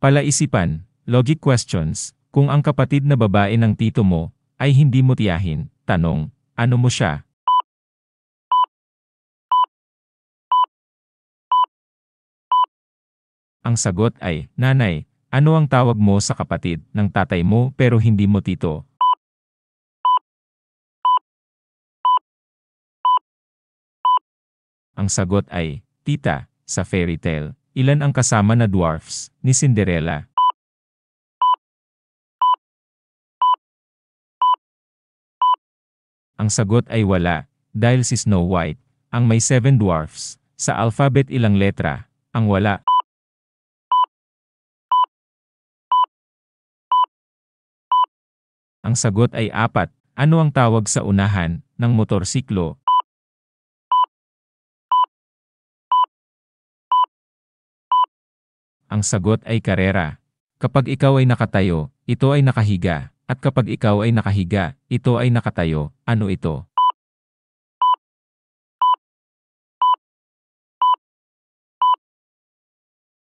Palaisipan, logic questions, kung ang kapatid na babae ng tito mo, ay hindi mo tiyahin, tanong, ano mo siya? Ang sagot ay, Nanay, ano ang tawag mo sa kapatid ng tatay mo pero hindi mo tito? Ang sagot ay, Tita, sa fairy tale. Ilan ang kasama na dwarfs ni Cinderella? Ang sagot ay wala, dahil si Snow White, ang may 7 dwarfs, sa alphabet ilang letra, ang wala. Ang sagot ay apat. Ano ang tawag sa unahan ng motorsiklo? Ang sagot ay karera. Kapag ikaw ay nakatayo, ito ay nakahiga, at kapag ikaw ay nakahiga, ito ay nakatayo, ano ito?